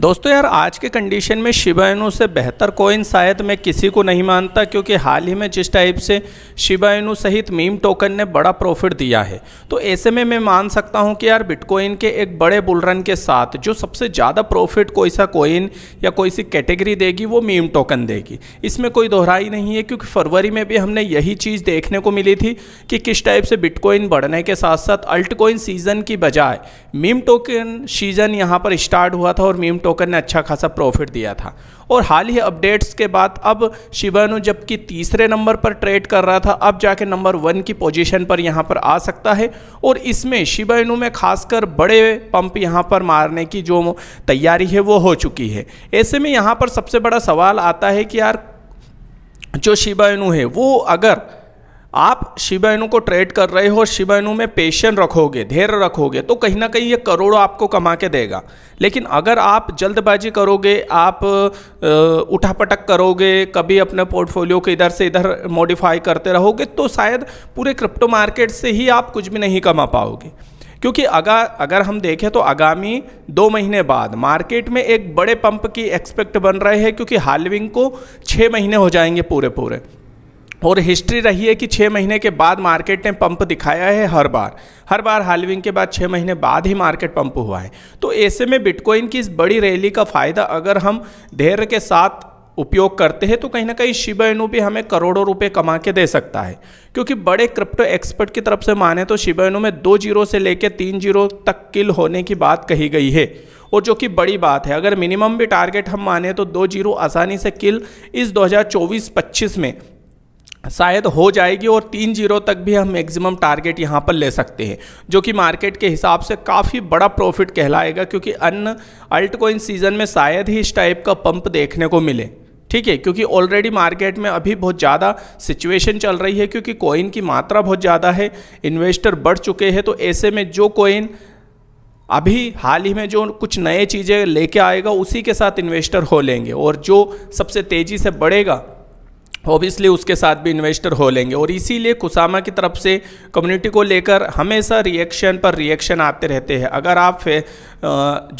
दोस्तों यार आज के कंडीशन में शिबाइनू से बेहतर कोइन शायद मैं किसी को नहीं मानता क्योंकि हाल ही में जिस टाइप से शिबाइनू सहित मीम टोकन ने बड़ा प्रॉफिट दिया है तो ऐसे में मैं मान सकता हूं कि यार बिटकॉइन के एक बड़े बुलरन के साथ जो सबसे ज़्यादा प्रॉफिट कोई सा कोइन या कोई सी कैटेगरी देगी वो मीम टोकन देगी इसमें कोई दोहराई नहीं है क्योंकि फरवरी में भी हमने यही चीज़ देखने को मिली थी कि किस टाइप से बिटकॉइन बढ़ने के साथ साथ अल्ट कोइन सीज़न की बजाय मीम टोकन सीज़न यहाँ पर स्टार्ट हुआ था और मीम टोकन ने अच्छा खासा प्रॉफिट दिया था और हाल ही अपडेट्स के बाद अब शिवानु जबकि तीसरे नंबर पर ट्रेड कर रहा था अब जाके नंबर वन की पोजीशन पर यहाँ पर आ सकता है और इसमें शिवानु में खासकर बड़े पंप यहाँ पर मारने की जो तैयारी है वो हो चुकी है ऐसे में यहाँ पर सबसे बड़ा सवाल आता है कि यार जो शिवानु है वो अगर आप शिबाइनु को ट्रेड कर रहे हो और शिबाइनु में पेशेंट रखोगे धैर्य रखोगे तो कहीं ना कहीं ये करोड़ों आपको कमा के देगा लेकिन अगर आप जल्दबाजी करोगे आप उठापटक करोगे कभी अपने पोर्टफोलियो को इधर से इधर मॉडिफाई करते रहोगे तो शायद पूरे क्रिप्टो मार्केट से ही आप कुछ भी नहीं कमा पाओगे क्योंकि अगर अगर हम देखें तो आगामी दो महीने बाद मार्केट में एक बड़े पंप की एक्सपेक्ट बन रहे हैं क्योंकि हालविंग को छः महीने हो जाएंगे पूरे पूरे और हिस्ट्री रही है कि छः महीने के बाद मार्केट ने पंप दिखाया है हर बार हर बार हालविंग के बाद छः महीने बाद ही मार्केट पंप हुआ है तो ऐसे में बिटकॉइन की इस बड़ी रैली का फ़ायदा अगर हम धैर्य के साथ उपयोग करते हैं तो कहीं ना कहीं शिब इनू भी हमें करोड़ों रुपए कमा के दे सकता है क्योंकि बड़े क्रिप्टो एक्सपर्ट की तरफ से माने तो शिब इनू में दो जीरो से लेकर तीन जीरो तक किल होने की बात कही गई है और जो कि बड़ी बात है अगर मिनिमम भी टारगेट हम माने तो दो जीरो आसानी से किल इस 2024-25 में शायद हो जाएगी और तीन जीरो तक भी हम मैक्सिमम टारगेट यहाँ पर ले सकते हैं जो कि मार्केट के हिसाब से काफ़ी बड़ा प्रॉफिट कहलाएगा क्योंकि अन्य अल्ट कोइन सीज़न में शायद ही इस टाइप का पंप देखने को मिले ठीक है क्योंकि ऑलरेडी मार्केट में अभी बहुत ज़्यादा सिचुएशन चल रही है क्योंकि कॉइन की मात्रा बहुत ज़्यादा है इन्वेस्टर बढ़ चुके हैं तो ऐसे में जो कॉइन अभी हाल ही में जो कुछ नए चीज़ें लेके आएगा उसी के साथ इन्वेस्टर हो लेंगे और जो सबसे तेज़ी से बढ़ेगा ऑब्वियसली उसके साथ भी इन्वेस्टर हो लेंगे और इसीलिए कुसामा की तरफ से कम्युनिटी को लेकर हमेशा रिएक्शन पर रिएक्शन आते रहते हैं अगर आप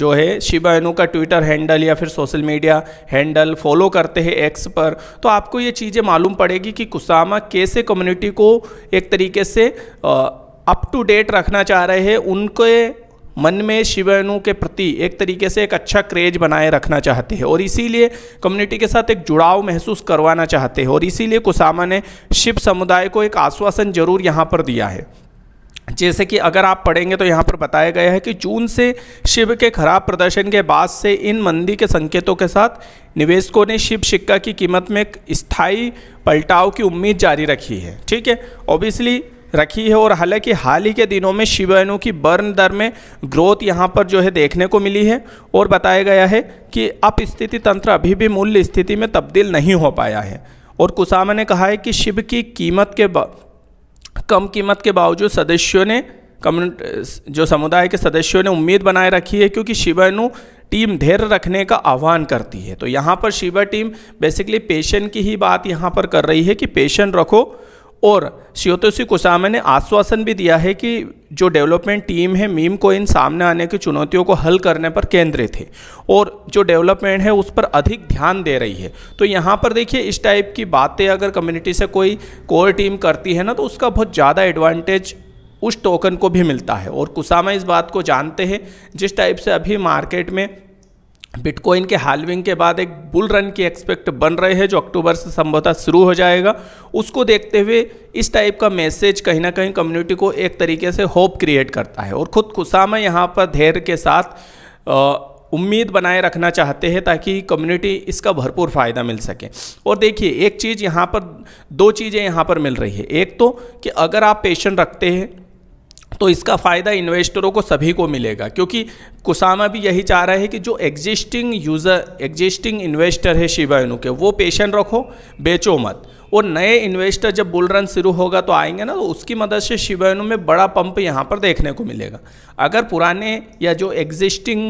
जो है शिबा एनू का ट्विटर हैंडल या फिर सोशल मीडिया हैंडल फॉलो करते हैं एक्स पर तो आपको ये चीज़ें मालूम पड़ेगी कि कुसामा कैसे कम्युनिटी को एक तरीके से अप टू डेट रखना चाह रहे हैं उनके मन में शिवाणु के प्रति एक तरीके से एक अच्छा क्रेज बनाए रखना चाहते हैं और इसीलिए कम्युनिटी के साथ एक जुड़ाव महसूस करवाना चाहते हैं और इसीलिए कुसामा ने शिव समुदाय को एक आश्वासन जरूर यहाँ पर दिया है जैसे कि अगर आप पढ़ेंगे तो यहाँ पर बताया गया है कि जून से शिव के खराब प्रदर्शन के बाद से इन मंदी के संकेतों के साथ निवेशकों ने शिव सिक्का की कीमत में एक स्थायी पलटाव की उम्मीद जारी रखी है ठीक है ऑब्वियसली रखी है और हालांकि हाल ही के दिनों में शिवायनों की बर्न दर में ग्रोथ यहाँ पर जो है देखने को मिली है और बताया गया है कि अप स्थिति तंत्र अभी भी मूल्य स्थिति में तब्दील नहीं हो पाया है और कुसामा ने कहा है कि शिव की कीमत के कम कीमत के बावजूद सदस्यों ने कम्युनिटी जो समुदाय के सदस्यों ने उम्मीद बनाए रखी है क्योंकि शिवानु टीम धैर्य रखने का आह्वान करती है तो यहाँ पर शिवा टीम बेसिकली पेशेंट की ही बात यहाँ पर कर रही है कि पेशेंट रखो और श्योतोषी कुसामा ने आश्वासन भी दिया है कि जो डेवलपमेंट टीम है मीम को इन सामने आने की चुनौतियों को हल करने पर केंद्रित है और जो डेवलपमेंट है उस पर अधिक ध्यान दे रही है तो यहाँ पर देखिए इस टाइप की बातें अगर कम्युनिटी से कोई कोर टीम करती है ना तो उसका बहुत ज़्यादा एडवांटेज उस टोकन को भी मिलता है और कुसामा इस बात को जानते हैं जिस टाइप से अभी मार्केट में बिटकॉइन के हालविंग के बाद एक बुल रन की एक्सपेक्ट बन रहे हैं जो अक्टूबर से संभवतः शुरू हो जाएगा उसको देखते हुए इस टाइप का मैसेज कहीं ना कहीं कम्युनिटी को एक तरीके से होप क्रिएट करता है और ख़ुद कुसामा यहाँ पर धैर्य के साथ आ, उम्मीद बनाए रखना चाहते हैं ताकि कम्युनिटी इसका भरपूर फ़ायदा मिल सके और देखिए एक चीज़ यहाँ पर दो चीज़ें यहाँ पर मिल रही है एक तो कि अगर आप पेशेंट रखते हैं तो इसका फ़ायदा इन्वेस्टरों को सभी को मिलेगा क्योंकि कुसामा भी यही चाह रहा है कि जो एग्जिस्टिंग यूज़र एग्जिस्टिंग इन्वेस्टर है शिवायनु के वो पेशेंट रखो बेचो मत और नए इन्वेस्टर जब बुल रन शुरू होगा तो आएंगे ना तो उसकी मदद से शिवायनों में बड़ा पंप यहाँ पर देखने को मिलेगा अगर पुराने या जो एग्जिस्टिंग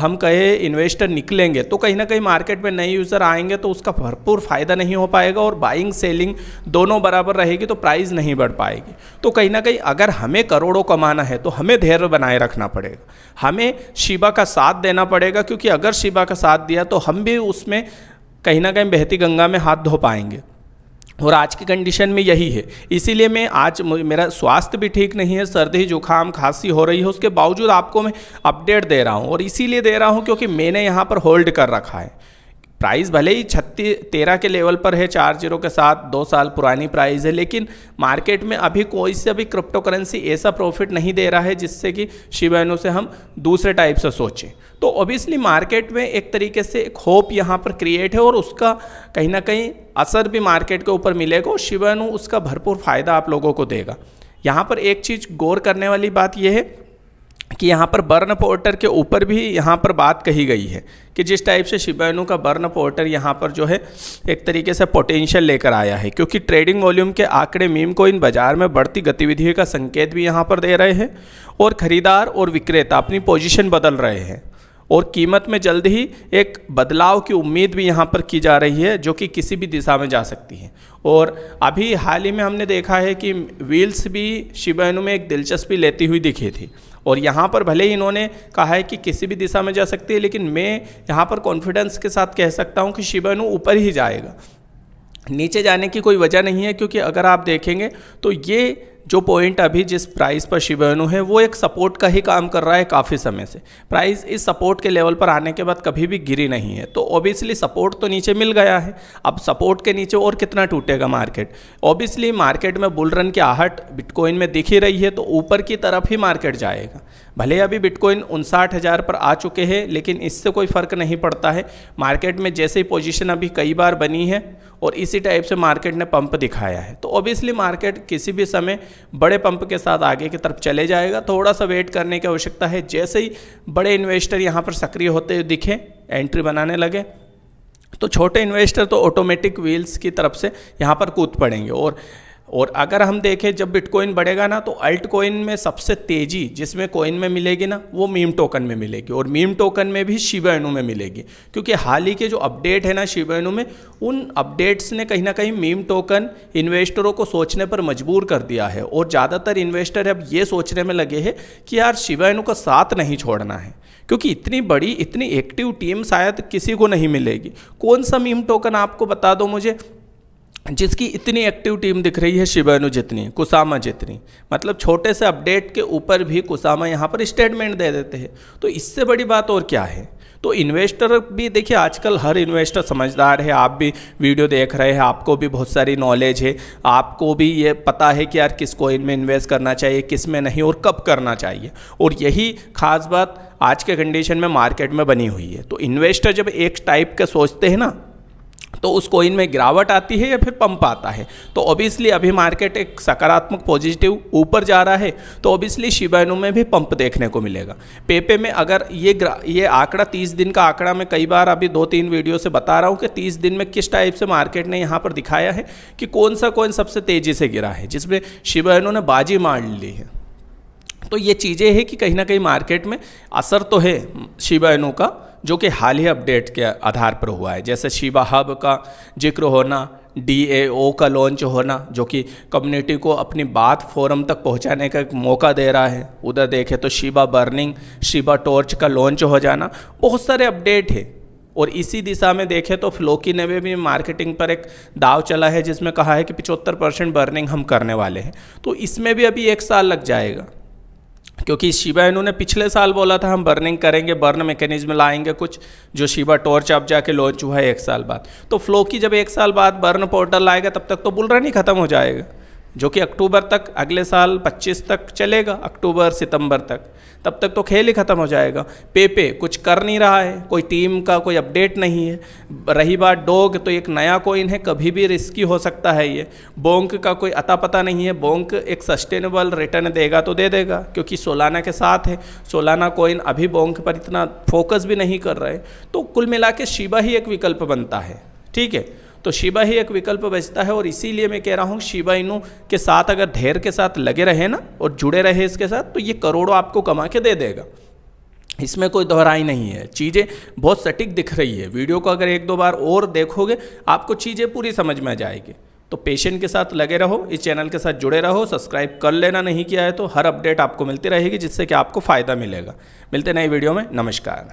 हम कहे इन्वेस्टर निकलेंगे तो कहीं ना कहीं मार्केट में नए यूज़र आएंगे तो उसका भरपूर फ़ायदा नहीं हो पाएगा और बाइंग सेलिंग दोनों बराबर रहेगी तो प्राइस नहीं बढ़ पाएगी तो कहीं ना कहीं अगर हमें करोड़ों कमाना है तो हमें धैर्य बनाए रखना पड़ेगा हमें शिवा का साथ देना पड़ेगा क्योंकि अगर शिवा का साथ दिया तो हम भी उसमें कहीं ना कहीं बहती गंगा में हाथ धो पाएंगे और आज की कंडीशन में यही है इसीलिए मैं आज मेरा स्वास्थ्य भी ठीक नहीं है सर्दी जुकाम खांसी हो रही है उसके बावजूद आपको मैं अपडेट दे रहा हूँ और इसीलिए दे रहा हूँ क्योंकि मैंने यहाँ पर होल्ड कर रखा है प्राइस भले ही छत्तीस तेरह के लेवल पर है चार जीरो के साथ दो साल पुरानी प्राइस है लेकिन मार्केट में अभी कोई से भी क्रिप्टो करेंसी ऐसा प्रॉफिट नहीं दे रहा है जिससे कि शिबाइनो से हम दूसरे टाइप से सोचें तो ऑब्वियसली मार्केट में एक तरीके से एक होप यहाँ पर क्रिएट है और उसका कहीं ना कहीं असर भी मार्केट के ऊपर मिलेगा और शिवानु उसका भरपूर फ़ायदा आप लोगों को देगा यहाँ पर एक चीज़ गौर करने वाली बात यह है कि यहाँ पर बर्न पोर्टर के ऊपर भी यहाँ पर बात कही गई है कि जिस टाइप से शिबाइनु का बर्न पोर्टर यहाँ पर जो है एक तरीके से पोटेंशियल लेकर आया है क्योंकि ट्रेडिंग वॉल्यूम के आंकड़े मीम को इन बाजार में बढ़ती गतिविधियों का संकेत भी यहाँ पर दे रहे हैं और खरीदार और विक्रेता अपनी पोजिशन बदल रहे हैं और कीमत में जल्द ही एक बदलाव की उम्मीद भी यहाँ पर की जा रही है जो कि किसी भी दिशा में जा सकती है और अभी हाल ही में हमने देखा है कि व्हील्स भी शिबैनु में एक दिलचस्पी लेती हुई दिखी थी और यहाँ पर भले ही इन्होंने कहा है कि किसी भी दिशा में जा सकती है लेकिन मैं यहाँ पर कॉन्फिडेंस के साथ कह सकता हूँ कि शिवानु ऊपर ही जाएगा नीचे जाने की कोई वजह नहीं है क्योंकि अगर आप देखेंगे तो ये जो पॉइंट अभी जिस प्राइस पर शिवेनु है वो एक सपोर्ट का ही काम कर रहा है काफ़ी समय से प्राइस इस सपोर्ट के लेवल पर आने के बाद कभी भी गिरी नहीं है तो ओबियसली सपोर्ट तो नीचे मिल गया है अब सपोर्ट के नीचे और कितना टूटेगा मार्केट ओबियसली मार्केट में बुल रन की आहट बिटकॉइन में दिखी रही है तो ऊपर की तरफ ही मार्केट जाएगा भले अभी बिटकॉइन उनसाठ हज़ार पर आ चुके हैं लेकिन इससे कोई फ़र्क नहीं पड़ता है मार्केट में जैसे ही पोजीशन अभी कई बार बनी है और इसी टाइप से मार्केट ने पंप दिखाया है तो ऑब्वियसली मार्केट किसी भी समय बड़े पंप के साथ आगे की तरफ चले जाएगा थोड़ा सा वेट करने की आवश्यकता है जैसे ही बड़े इन्वेस्टर यहाँ पर सक्रिय होते हुए एंट्री बनाने लगे तो छोटे इन्वेस्टर तो ऑटोमेटिक व्हील्स की तरफ से यहाँ पर कूद पड़ेंगे और और अगर हम देखें जब बिटकॉइन बढ़ेगा ना तो अल्ट कोइन में सबसे तेज़ी जिसमें कॉइन में मिलेगी ना वो मीम टोकन में मिलेगी और मीम टोकन में भी शिवाइनू में मिलेगी क्योंकि हाल ही के जो अपडेट है ना शिवाइनू में उन अपडेट्स ने कहीं ना कहीं मीम टोकन इन्वेस्टरों को सोचने पर मजबूर कर दिया है और ज़्यादातर इन्वेस्टर अब ये सोचने में लगे हैं कि यार शिवाइनू का साथ नहीं छोड़ना है क्योंकि इतनी बड़ी इतनी एक्टिव टीम शायद किसी को नहीं मिलेगी कौन सा मीम टोकन आपको बता दो मुझे जिसकी इतनी एक्टिव टीम दिख रही है शिवानु जितनी कुसामा जितनी मतलब छोटे से अपडेट के ऊपर भी कुसामा यहाँ पर स्टेटमेंट दे देते हैं तो इससे बड़ी बात और क्या है तो इन्वेस्टर भी देखिए आजकल हर इन्वेस्टर समझदार है आप भी वीडियो देख रहे हैं आपको भी बहुत सारी नॉलेज है आपको भी ये पता है कि यार किस कोइन में इन्वेस्ट करना चाहिए किस में नहीं और कब करना चाहिए और यही खास बात आज के कंडीशन में मार्केट में बनी हुई है तो इन्वेस्टर जब एक टाइप का सोचते हैं ना तो उस कोइन में गिरावट आती है या फिर पंप आता है तो ऑब्वियसली अभी मार्केट एक सकारात्मक पॉजिटिव ऊपर जा रहा है तो ऑब्वियसली शिबाइनू में भी पंप देखने को मिलेगा पेपे में अगर ये ये आंकड़ा तीस दिन का आंकड़ा मैं कई बार अभी दो तीन वीडियो से बता रहा हूँ कि तीस दिन में किस टाइप से मार्केट ने यहाँ पर दिखाया है कि कौन सा कोइन सबसे तेज़ी से गिरा है जिसमें शिबाइनू ने बाजी मार ली है तो ये चीज़ें हैं कि कहीं ना कहीं मार्केट में असर तो है शिबाइनू का जो कि हाल ही अपडेट के आधार पर हुआ है जैसे शिवा हब का जिक्र होना डी का लॉन्च होना जो कि कम्युनिटी को अपनी बात फोरम तक पहुंचाने का एक मौका दे रहा है उधर देखें तो शिबा बर्निंग शिबा टॉर्च का लॉन्च हो जाना बहुत सारे अपडेट है और इसी दिशा में देखें तो फ्लोकी ने भी मार्केटिंग पर एक दाव चला है जिसमें कहा है कि पिचहत्तर परसेंट बर्निंग हम करने वाले हैं तो इसमें भी अभी एक साल लग जाएगा क्योंकि शिबा इन्होंने पिछले साल बोला था हम बर्निंग करेंगे बर्न मैकेनिज्म लाएंगे कुछ जो शिबा टॉर्च अब जाके लॉन्च हुआ है एक साल बाद तो फ्लो की जब एक साल बाद बर्न पोर्टल आएगा तब तक तो बुलरन ही खत्म हो जाएगा जो कि अक्टूबर तक अगले साल 25 तक चलेगा अक्टूबर सितंबर तक तब तक तो खेल ही ख़त्म हो जाएगा पेपे कुछ कर नहीं रहा है कोई टीम का कोई अपडेट नहीं है रही बात डोग तो एक नया कोइन है कभी भी रिस्की हो सकता है ये बोंक का कोई अता पता नहीं है बोंक एक सस्टेनेबल रिटर्न देगा तो दे देगा क्योंकि सोलाना के साथ है सोलाना कोइन अभी बोंक पर इतना फोकस भी नहीं कर रहे तो कुल मिला के शिबा ही एक विकल्प बनता है ठीक है तो शिबा ही एक विकल्प बचता है और इसीलिए मैं कह रहा हूँ शिबा इनू के साथ अगर धैर्य के साथ लगे रहे ना और जुड़े रहे इसके साथ तो ये करोड़ों आपको कमा के दे देगा इसमें कोई दोहराई नहीं है चीज़ें बहुत सटीक दिख रही है वीडियो को अगर एक दो बार और देखोगे आपको चीज़ें पूरी समझ में आ जाएगी तो पेशेंट के साथ लगे रहो इस चैनल के साथ जुड़े रहो सब्सक्राइब कर लेना नहीं किया है तो हर अपडेट आपको मिलती रहेगी जिससे कि आपको फ़ायदा मिलेगा मिलते नए वीडियो में नमस्कार